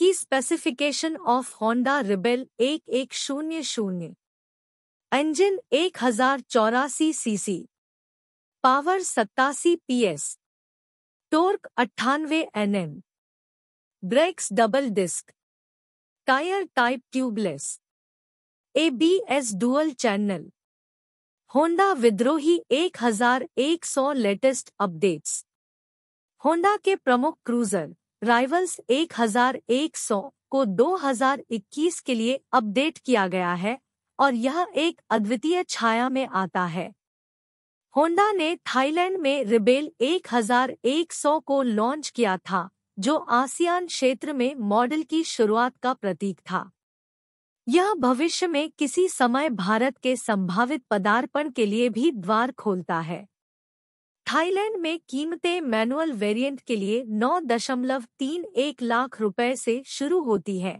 की specification of Honda rebel एक एक शून्य शून्य इंजन एक हजार चौरासी सीसी पावर सत्तासी पीएस टोर्क अट्ठानवे NM brakes double disc tyre type tubeless ABS dual channel Honda विद्रोही 1100 लेटेस्ट अपडेट्स होंडा के प्रमुख क्रूजर राइवल्स 1100 को 2021 के लिए अपडेट किया गया है और यह एक अद्वितीय छाया में आता है होंडा ने थाईलैंड में रिबेल 1100 को लॉन्च किया था जो आसियान क्षेत्र में मॉडल की शुरुआत का प्रतीक था यह भविष्य में किसी समय भारत के संभावित पदार्पण के लिए भी द्वार खोलता है थाईलैंड में कीमतें मैनुअल वेरिएंट के लिए 9.31 लाख रुपए से शुरू होती हैं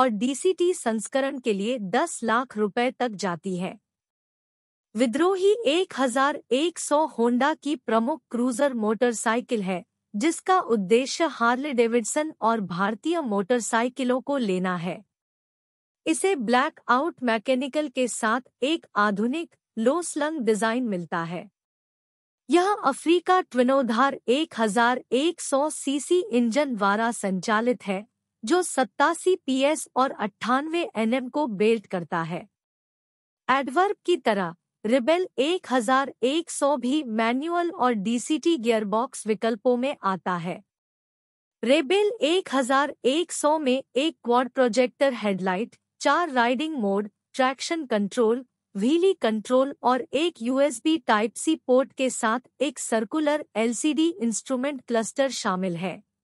और डीसीटी संस्करण के लिए 10 लाख रुपए तक जाती है विद्रोही 1100 होंडा की प्रमुख क्रूजर मोटरसाइकिल है जिसका उद्देश्य हार्ले डेविडसन और भारतीय मोटरसाइकिलों को लेना है इसे ब्लैक आउट मैकेनिकल के साथ एक आधुनिक लो स्लंग डिजाइन मिलता है यह अफ्रीका ट्विनोधार 1100 सीसी इंजन द्वारा संचालित है जो सत्तासी पीएस और अट्ठानवे एनएम को बेल्ट करता है एडवर्ब की तरह रिबेल 1100 भी मैनुअल और डीसीटी गियरबॉक्स विकल्पों में आता है रेबेल 1100 में एक क्वाड प्रोजेक्टर हेडलाइट चार riding mode traction control wheelie control और एक यूएसबी टाइप सी पोर्ट के साथ एक सर्कुलर एलसीडी इंस्ट्रूमेंट क्लस्टर शामिल है